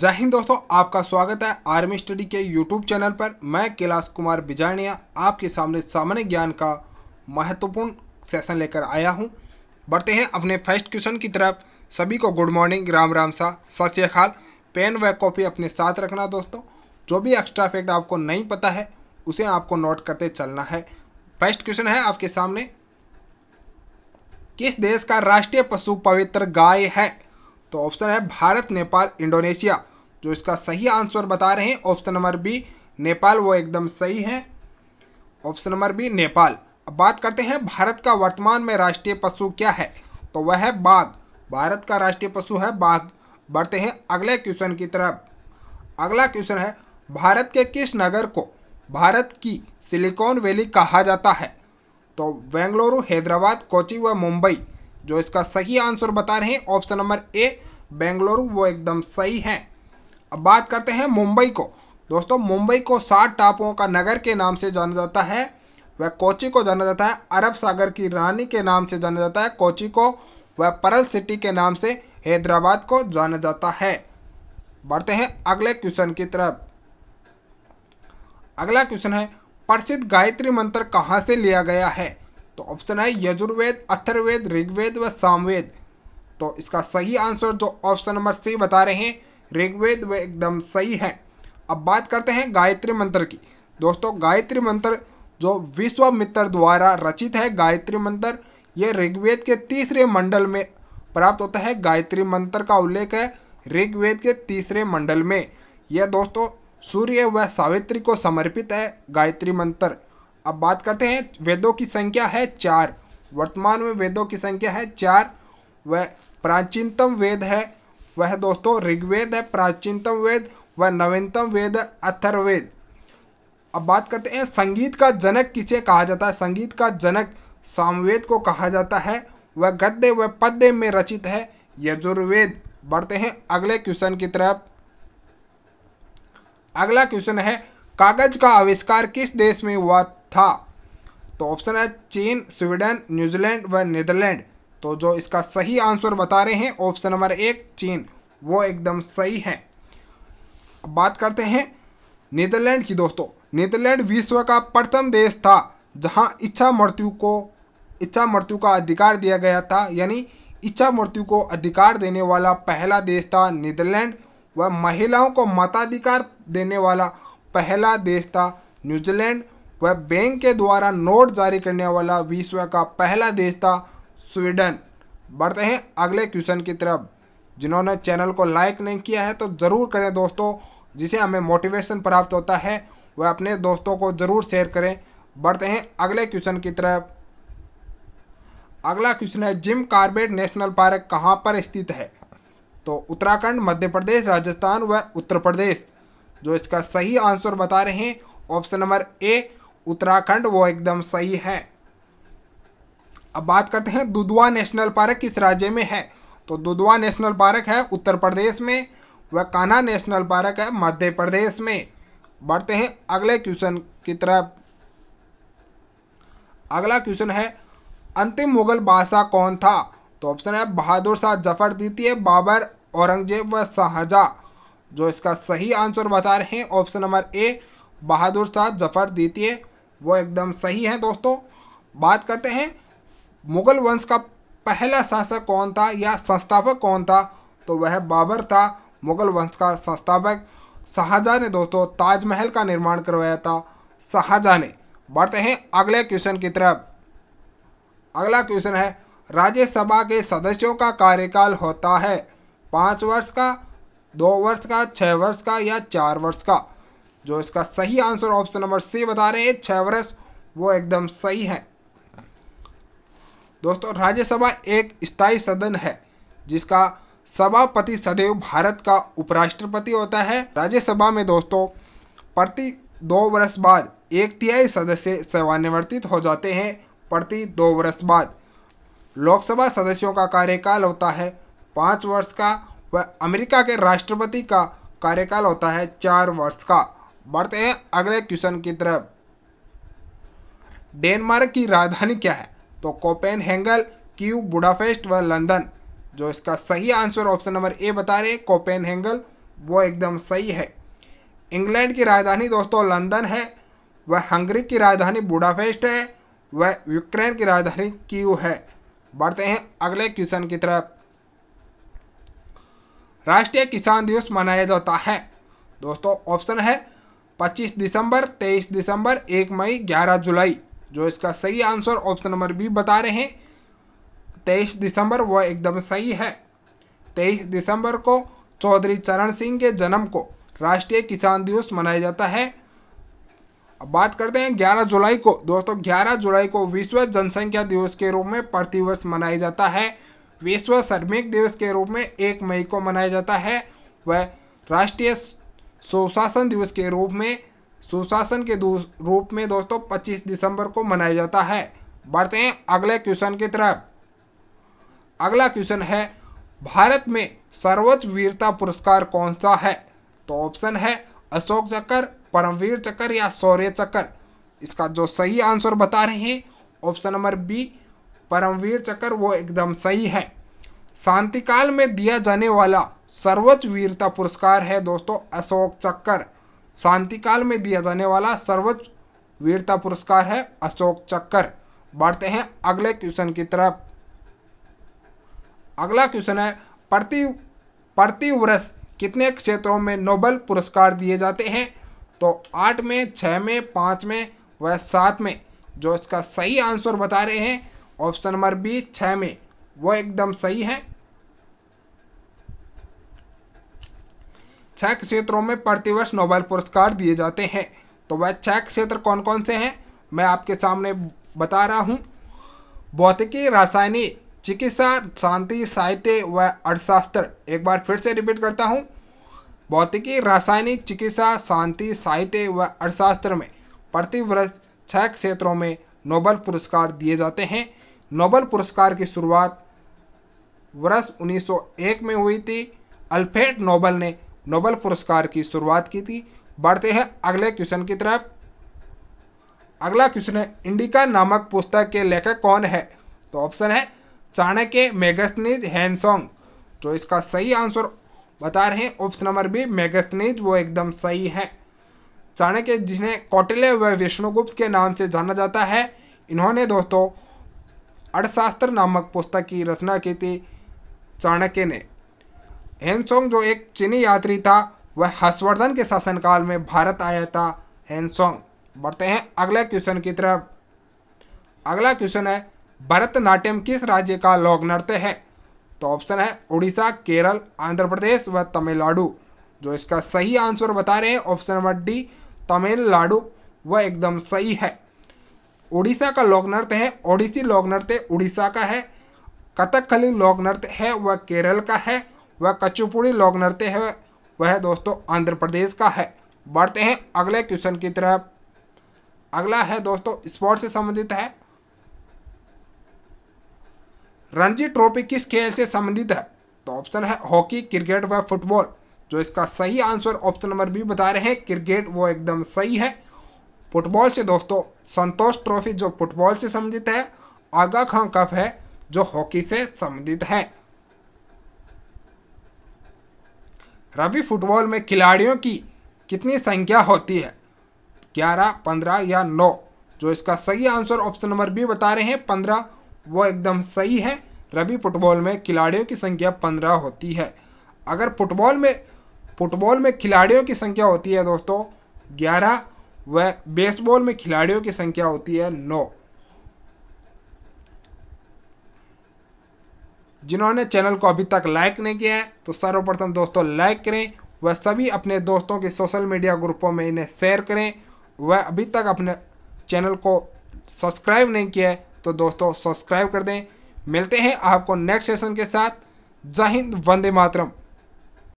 जय हिंद दोस्तों आपका स्वागत है आर्मी स्टडी के यूट्यूब चैनल पर मैं कैलाश कुमार बिजानिया आपके सामने सामान्य ज्ञान का महत्वपूर्ण सेशन लेकर आया हूं बढ़ते हैं अपने फर्स्ट क्वेश्चन की तरफ सभी को गुड मॉर्निंग राम राम सा सत श्रीकाल पेन व कॉपी अपने साथ रखना दोस्तों जो भी एक्स्ट्रा फैक्ट आपको नहीं पता है उसे आपको नोट करते चलना है फर्स्ट क्वेश्चन है आपके सामने किस देश का राष्ट्रीय पशु पवित्र गाय है तो ऑप्शन है भारत नेपाल इंडोनेशिया जो इसका सही आंसर बता रहे हैं ऑप्शन नंबर बी नेपाल वो एकदम सही है ऑप्शन नंबर बी नेपाल अब बात करते हैं भारत का वर्तमान में राष्ट्रीय पशु क्या है तो वह है बाघ भारत का राष्ट्रीय पशु है बाघ बढ़ते हैं अगले क्वेश्चन की तरफ अगला क्वेश्चन है भारत के किस नगर को भारत की सिलिकॉन वैली कहा जाता है तो बेंगलुरु हैदराबाद कोची व मुंबई जो इसका सही आंसर बता रहे हैं ऑप्शन नंबर ए बेंगलुरु वो एकदम सही है अब बात करते हैं मुंबई को दोस्तों मुंबई को सात टापुओं का नगर के नाम से जाना जाता है वह कोची को जाना जाता है अरब सागर की रानी के नाम से जाना जाता है कोची को वह परल सिटी के नाम से हैदराबाद को जाना जाता है बढ़ते हैं अगले क्वेश्चन की तरफ अगला क्वेश्चन है प्रसिद्ध गायत्री मंत्र कहाँ से लिया गया है तो ऑप्शन है यजुर्वेद अथर्वेद ऋग्वेद व सामवेद तो इसका सही आंसर जो ऑप्शन नंबर सी बता रहे हैं ऋग्वेद व एकदम सही है अब बात करते हैं गायत्री मंत्र की दोस्तों गायत्री मंत्र जो विश्वामित्र द्वारा रचित है गायत्री मंत्र ये ऋग्वेद के तीसरे मंडल में प्राप्त होता है गायत्री मंत्र का उल्लेख है ऋग्वेद के तीसरे मंडल में यह दोस्तों सूर्य व सावित्री को समर्पित है गायत्री मंत्र अब बात करते हैं वेदों की संख्या है चार वर्तमान में वेदों की संख्या है चार वह प्राचीनतम वेद है वह दोस्तों ऋग्वेद है प्राचीनतम वेद वह नवीनतम वेद अथर्वेद अब बात करते हैं संगीत का जनक किसे कहा जाता है संगीत का जनक सामवेद को कहा जाता है वह गद्य व पद्य में रचित है यजुर्वेद बढ़ते हैं अगले क्वेश्चन की तरफ अगला क्वेश्चन है कागज का आविष्कार किस देश में हुआ था तो ऑप्शन है चीन स्वीडन न्यूजीलैंड व नीदरलैंड तो जो इसका सही आंसर बता रहे हैं ऑप्शन नंबर एक चीन वो एकदम सही है बात करते हैं नीदरलैंड की दोस्तों नीदरलैंड विश्व का प्रथम देश था जहां इच्छा मृत्यु को इच्छा मृत्यु का अधिकार दिया गया था यानी इच्छा मृत्यु को अधिकार देने वाला पहला देश था नीदरलैंड व महिलाओं को मताधिकार देने वाला पहला देश था न्यूजीलैंड वह बैंक के द्वारा नोट जारी करने वाला विश्व का पहला देश था स्वीडन बढ़ते हैं अगले क्वेश्चन की तरफ जिन्होंने चैनल को लाइक नहीं किया है तो ज़रूर करें दोस्तों जिसे हमें मोटिवेशन प्राप्त होता है वह अपने दोस्तों को ज़रूर शेयर करें बढ़ते हैं अगले क्वेश्चन की तरफ अगला क्वेश्चन है जिम कार्बेट नेशनल पार्क कहाँ पर स्थित है तो उत्तराखंड मध्य प्रदेश राजस्थान व उत्तर प्रदेश जो इसका सही आंसर बता रहे हैं ऑप्शन नंबर ए उत्तराखंड वो एकदम सही है अब बात करते हैं दुधवा नेशनल पार्क किस राज्य में है तो दुधवा नेशनल पार्क है उत्तर प्रदेश में व कान्हा नेशनल पार्क है मध्य प्रदेश में बढ़ते हैं अगले क्वेश्चन की तरफ अगला क्वेश्चन है अंतिम मुगल बादशाह कौन था तो ऑप्शन है बहादुर शाह जफर द्वितीय बाबर औरंगजेब व शाहजहाँ जो इसका सही आंसर बता रहे हैं option number A Bahadur Shah Zafar द्वितीय वो एकदम सही है दोस्तों बात करते हैं मुगल वंश का पहला शासक कौन था या संस्थापक कौन था तो वह बाबर था मुगल वंश का संस्थापक शाहजहा ने दोस्तों ताजमहल का निर्माण करवाया था शाहजहाँ ने बढ़ते हैं अगले क्वेश्चन की तरफ अगला क्वेश्चन है राज्यसभा के सदस्यों का कार्यकाल होता है पाँच वर्ष का दो वर्ष का छः वर्ष का या चार वर्ष का जो इसका सही आंसर ऑप्शन नंबर सी बता रहे हैं छः वर्ष वो एकदम सही है दोस्तों राज्यसभा एक स्थायी सदन है जिसका सभापति सदैव भारत का उपराष्ट्रपति होता है राज्यसभा में दोस्तों प्रति दो वर्ष बाद एक तिहाई सदस्य सेवानिवर्तित हो जाते हैं प्रति दो वर्ष बाद लोकसभा सदस्यों का कार्यकाल होता है पाँच वर्ष का व अमेरिका के राष्ट्रपति का कार्यकाल होता है चार वर्ष का बढ़ते हैं अगले क्वेश्चन की तरफ डेनमार्क की राजधानी क्या है तो कोपेन हैंगल क्यू बुडाफेस्ट व लंदन जो इसका सही आंसर ऑप्शन नंबर ए बता रहे कोपेन हैंगल वो एकदम सही है इंग्लैंड की राजधानी दोस्तों लंदन है वह हंगरी की राजधानी बुडाफेस्ट है वह यूक्रेन की राजधानी क्यू है बढ़ते हैं अगले क्वेश्चन की तरफ राष्ट्रीय किसान दिवस मनाया जाता है दोस्तों ऑप्शन है 25 दिसंबर 23 दिसंबर 1 मई 11 जुलाई जो इसका सही आंसर ऑप्शन नंबर बी बता रहे हैं 23 दिसंबर वह एकदम सही है 23 दिसंबर को चौधरी चरण सिंह के जन्म को राष्ट्रीय किसान दिवस मनाया जाता है अब बात करते हैं 11 जुलाई को दोस्तों 11 जुलाई को विश्व जनसंख्या दिवस के रूप में प्रतिवर्ष मनाया जाता है विश्व श्रमिक दिवस के रूप में एक मई को मनाया जाता है वह राष्ट्रीय सुशासन दिवस के रूप में सुशासन के रूप में दोस्तों 25 दिसंबर को मनाया जाता है बढ़ते हैं अगले क्वेश्चन की तरफ अगला क्वेश्चन है भारत में सर्वोच्च वीरता पुरस्कार कौन सा है तो ऑप्शन है अशोक चक्र परमवीर चक्र या शौर्य चक्र इसका जो सही आंसर बता रहे हैं ऑप्शन नंबर बी परमवीर चक्र वो एकदम सही है शांतिकाल में दिया जाने वाला सर्वोच्च वीरता पुरस्कार है दोस्तों अशोक चक्कर शांतिकाल में दिया जाने वाला सर्वोच्च वीरता पुरस्कार है अशोक चक्कर बढ़ते हैं अगले क्वेश्चन की तरफ अगला क्वेश्चन है प्रति प्रति वर्ष कितने क्षेत्रों में नोबल पुरस्कार दिए जाते हैं तो आठ में छः में पाँच में व सात में जो इसका सही आंसर बता रहे हैं ऑप्शन नंबर बी छः में वो एकदम सही है छह क्षेत्रों में प्रतिवर्ष नोबेल पुरस्कार दिए जाते हैं तो वह छह क्षेत्र कौन कौन से हैं मैं आपके सामने बता रहा हूँ भौतिकी रासायनिक चिकित्सा शांति साहित्य व अर्थशास्त्र एक बार फिर से रिपीट करता हूँ भौतिकी रासायनिक चिकित्सा शांति साहित्य व अर्थशास्त्र में प्रतिवर्ष छह क्षेत्रों में नोबल पुरस्कार दिए जाते हैं नोबल पुरस्कार की शुरुआत वर्ष 1901 में हुई थी अल्फ्रेड नोबल ने नोबेल पुरस्कार की शुरुआत की थी बढ़ते हैं अगले क्वेश्चन की तरफ अगला क्वेश्चन है इंडिका नामक पुस्तक के लेखक कौन है तो ऑप्शन है चाणक्य मेगस्नीज हैंसोंग जो तो इसका सही आंसर बता रहे हैं ऑप्शन नंबर बी मेगस्नीज वो एकदम सही है चाणक्य जिन्हें कौटिल्य व विष्णुगुप्त के नाम से जाना जाता है इन्होंने दोस्तों अर्थशास्त्र नामक पुस्तक की रचना की थी चाणक्य ने हेनसोंग जो एक चीनी यात्री था वह हर्षवर्धन के शासनकाल में भारत आया था हेनसोंग बढ़ते हैं अगले क्वेश्चन की तरफ अगला क्वेश्चन है भरतनाट्यम किस राज्य का लोक नृत्य है तो ऑप्शन है उड़ीसा केरल आंध्र प्रदेश व तमिलनाडु जो इसका सही आंसर बता रहे हैं ऑप्शन नंबर डी तमिलनाडु वह एकदम सही है उड़ीसा का लोक नृत्य है ओडिसी लोक नृत्य उड़ीसा का है कथकली लोक नृत्य है वह केरल का है वह कचुपुड़ी लोग नृत्य है वह दोस्तों आंध्र प्रदेश का है बढ़ते हैं अगले क्वेश्चन की तरफ अगला है दोस्तों स्पोर्ट्स से संबंधित है रणजी ट्रॉफी किस खेल से संबंधित है तो ऑप्शन है हॉकी क्रिकेट व फुटबॉल जो इसका सही आंसर ऑप्शन नंबर बी बता रहे हैं क्रिकेट वो एकदम सही है फुटबॉल से दोस्तों संतोष ट्रॉफी जो फुटबॉल से संबंधित है आगा खां कप है जो हॉकी से संबंधित है रबी फुटबॉल में खिलाड़ियों की कितनी संख्या होती है ग्यारह पंद्रह या नौ जो इसका सही आंसर ऑप्शन नंबर बी बता रहे हैं पंद्रह वो एकदम सही है रबी फुटबॉल में खिलाड़ियों की संख्या पंद्रह होती है अगर फुटबॉल में फुटबॉल में खिलाड़ियों की संख्या होती है दोस्तों ग्यारह व बेसबॉल में खिलाड़ियों की संख्या होती है नौ जिन्होंने चैनल को अभी तक लाइक नहीं किया है तो सर्वप्रथम दोस्तों लाइक करें वह सभी अपने दोस्तों के सोशल मीडिया ग्रुपों में इन्हें शेयर करें वह अभी तक अपने चैनल को सब्सक्राइब नहीं किया है तो दोस्तों सब्सक्राइब कर दें मिलते हैं आपको नेक्स्ट सेशन के साथ जय हिंद वंदे मातरम